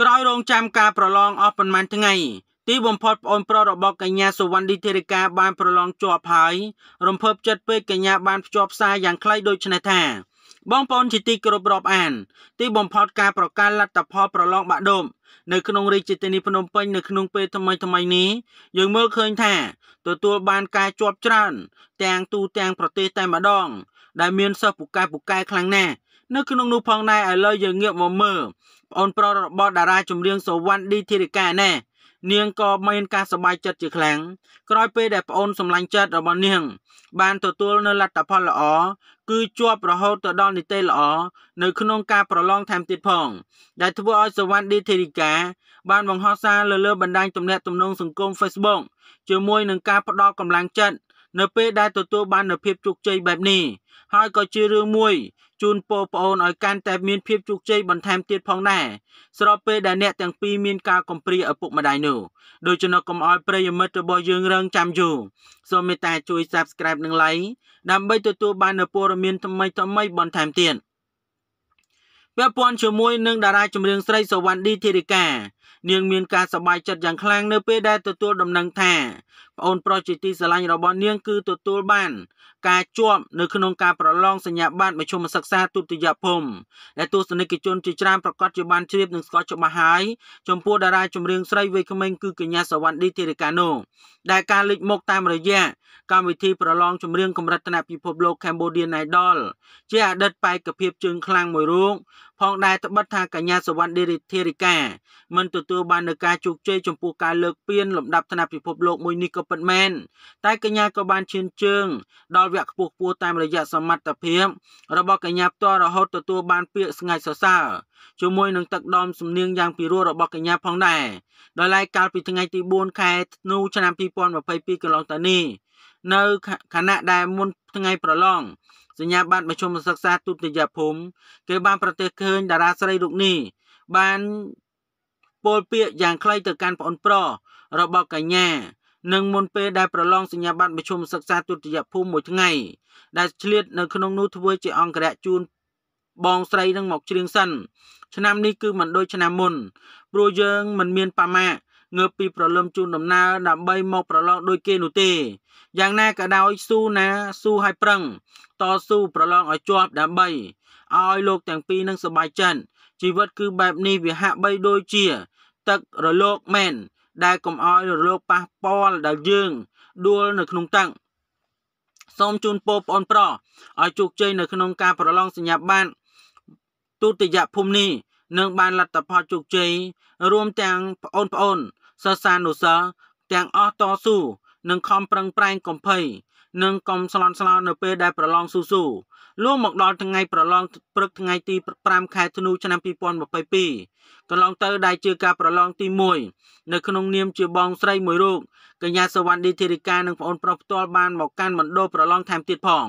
ក្រោយរងចាំការប្រឡងអស់ប៉ុន្មានថ្ងៃទីបំផុតប្អូនប្រុសរបស់ កញ្ញាសុវណ្ណឌីធិរិកាបានប្រឡងជាប់ហើយរំភើបចិត្តពេកកញ្ញា បានភ្ជាប់សារយ៉ាងខ្លីដូចនេះថា បងប្អូនជាទីគោរពរាប់អាន ទីបំផុតការប្រកាសលទ្ធផលប្រឡងបាក់ដបនៅក្នុងរាជធានីភ្នំពេញនៅក្នុងពេលថ្មីថ្មីនេះយើងមើលឃើញថា ទទួលបានការជាប់ច្រើនទាំងទូទាំងប្រទេសតែម្ដង ដែលមានសិស្សពូកែពូកែខ្លាំងណាស់នៅក្នុងនោះផងដែរឥឡូវយើងងាកមកមើលប្អូនប្រុសរបស់តារាចម្រៀងសុវណ្ណឌីធីរិកាណែនាងក៏មានការសប្បាយចិត្តជាខ្លាំងក្រោយពេលដែលប្អូនសម្លាញ់ចិត្តរបស់នាង បាន ទទួល នៅលទ្ធផលល្អគឺជាប់រហូតទៅដល់នីតិល្អនៅ ក្នុងការប្រឡងថែមទៀតផង ដែលធ្វើឲ្យសវណ្ណឌីធីរិកាបានបង្ហោះសារលើលើបណ្ដាញទំនាក់ទំនង សង្គម Facebook ជាមួយនឹងការផ្ដល់កម្លាំងចិត្តនៅពេលដែលទទួលបាននូវភាពជោគជ័យបែបនេះហើយក៏ជារឿងមួយជូនពរប្អូនឲ្យកាន់តែមានភាពជោគជ័យបន្ថែមទៀតផងដែរស្របពេលដែលអ្នកទាំងពីរមានការកំព្រាឪពុកម្ដាយនោះដូច្នោះកុំឲ្យប្រិយមិត្តរបស់យើងរងចាំយូរសូមមេត្តាជួយ Subscribe និង Like ដើម្បីទទួលបាននូវព័ត៌មានថ្មីៗបន្ថែមទៀតពាក់ព័ន្ធជាមួយនឹងតារាចម្រៀងស្រីសវណ្ណឌីធីរិកានាងមានការសប្បាយចិត្តយ៉ាងខ្លាំងនៅពេលដែលទទួលដំណឹងថាប្អូនប្រុសជាទីស្រឡាញ់របស់នាងគឺទទួលបានការជាប់នៅក្នុងការប្រឡងសញ្ញាបត្រមធ្យមសិក្សាទុតិយភូមិដែលទស្សនិកជនជាច្រើនប្រកាសជាបានជ្រាបនិងស្គាល់ច្បាស់ហើយចំពោះតារាចម្រៀងស្រីវ័យក្មេងគឺកញ្ញាសវណ្ណឌីធីរិកាណូដែលការលេចមុខតាមរយៈកម្មវិធីប្រឡងចម្រៀងកម្រិតថ្នាក់ពិភពលោក Cambodian Idol ជាអតីតបេក្ខភាពជើងខ្លាំងមួយរូបផងដែរត្បិតថាកញ្ញាសវណ្ណឌីធីរិកា មិនទទួលបាននឹងការជោគជ័យចំពោះការលើកពានលំដាប់ថ្នាក់ពិភពលោកមួយនេះក៏ពិតមែនតែកញ្ញាក៏បានឈានជើងដល់វៈខ្ពស់ពួរតាមរយៈសមត្ថភាពរបស់កញ្ញាផ្ទាល់រហូតទទួលបាន ពាក្យស្ងាត់សរសើរជាមួយនឹងទឹកដមសំនៀងយ៉ាងពិរោះរបស់កញ្ញា ផងដែរដោយឡែកកាលពីថ្ងៃទី4ខែធ្នូឆ្នាំ2022កន្លងទៅនេះ នៅខណៈដែលមុនថ្ងៃប្រឡងសញ្ញាបត្រមជ្ឈមសិក្សាទុតិយភូមិគេបានប្រទេសឃើញតារាស្រីរូបនេះ បានពលពាកយ៉ាងខ្លីទៅកាន់ប្អូនប្រុសរបស់កញ្ញានិងមុនពេលដែលប្រឡងសញ្ញាបត្រមធ្យមសិក្សាទុតិយភូមិមួយថ្ងៃដែលឆ្លៀតនៅក្នុងនោះធ្វើជាអង្គរៈជូនបងស្រីនឹងមកច្រៀងសិនឆ្នាំនេះគឺមិនដូចឆ្នាំមុនព្រោះយើងមិនមានបាម៉ាងើបពីប្រលឹមជូនដំណើរដើម្បីមកប្រឡងដូចគេនោះទេយ៉ាងណាក៏ដោយស៊ូណាស៊ូឲ្យប្រឹងតស៊ូប្រឡងឲ្យជាប់ដើម្បីឲ្យលោកទាំងពីរនឹងសប្បាយចិត្តជីវិតគឺបែបនេះវាហាក់បីដូចជា ទឹករលកមែនដែលកុំឲ្យរលកប៉ះពាល់ដល់យើង ដួលនៅក្នុងទឹកសូមជូនពរបងប្រុសឲ្យជោគជ័យនៅក្នុងការប្រឡងសញ្ញាបត្រទុតិយភូមិនេះនឹងបានលទ្ធផលជោគជ័យរួមទាំងបងប្អូនសិស្សានុសិស្សទាំងអស់តស៊ូនឹងខំប្រឹងប្រែងកំភៃនិងកុំស្លន់ស្លោនៅពេលដែលប្រឡងស៊ូស៊ូលោកមកដល់ថ្ងៃប្រឡងព្រឹកថ្ងៃទី5ខែធ្នូឆ្នាំ2022កន្លងទៅ ដែលជាការប្រឡងទី1នៅ ក្នុងនាម ជាបងស្រីមួយរូបកញ្ញាសវណ្ណឌីធិរិកានិងប្អូនប្រុសផ្ទាល់បាន មកកាន់មណ្ឌលប្រឡងថែមទៀតផង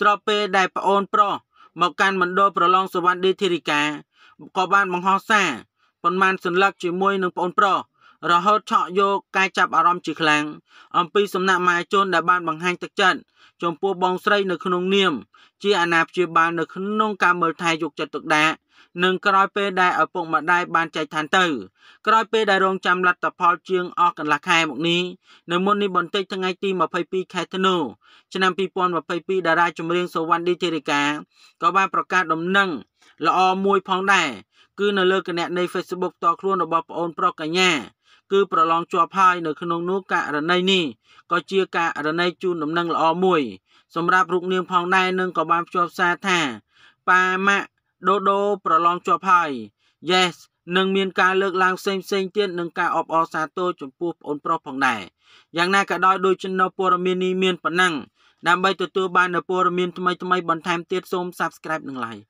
ស្របពេលដែលប្អូនប្រុសមកកាន់មណ្ឌលប្រឡងសវណ្ណឌីធិរិកាក៏បាន បង្ហោះសារប៉ុន្មានសន្លឹកជាមួយនឹងប្អូនប្រុសរហូតឆក់យកការចាប់អារម្មណ៍ជាខ្លាំងអំពីសំណាក់មហាជនដែលបានបង្ហាញទឹកចិត្តចំពោះបងស្រីនៅក្នុងនាម ជាអាណាព្យាបាលនៅក្នុងការមើលថែយកចិត្តទុកដាក់និងក្រោយពេលដែលឪពុកម្ដាយបានចែកឋានទៅ ក្រោយពេលដែលរងចាំលទ្ធផលជាងអស់កន្លះខែមកនេះនៅមុននេះបន្តិចថ្ងៃទី22ខែធ្នូ ឆ្នាំ2022តារាចម្រៀងសុវណ្ណឌីធីរិកាក៏បានប្រកាសដំណឹងល្អមួយផងដែរគឺនៅលើគណនី Facebook តខ្លួនរបស់ប្អូនប្រុសកញ្ញាគឺប្រឡងជាប់ហើយនៅក្នុងនោះករណីនេះក៏ជាករណីជូនដំណឹងល្អមួយ សម្រាប់រូបនាងផងដែរនឹងក៏បានភ្ជាប់សារថាប៉ាម៉ាក់ដូដូប្រឡងជាប់ហើយ Yes នឹងមានការលើកឡើងផ្សេងផ្សេងទៀតនិងការអបអរសាទរចំពោះប្អូនប្រុសផងដែរយ៉ាងណាក៏ដោយដូចនៅព័ត៌មាននេះមានប៉ុណ្ណឹងដើម្បីទទួលបាននូវព័ត៌មានថ្មីៗបន្ថែមទៀតសូម Subscribe និង Like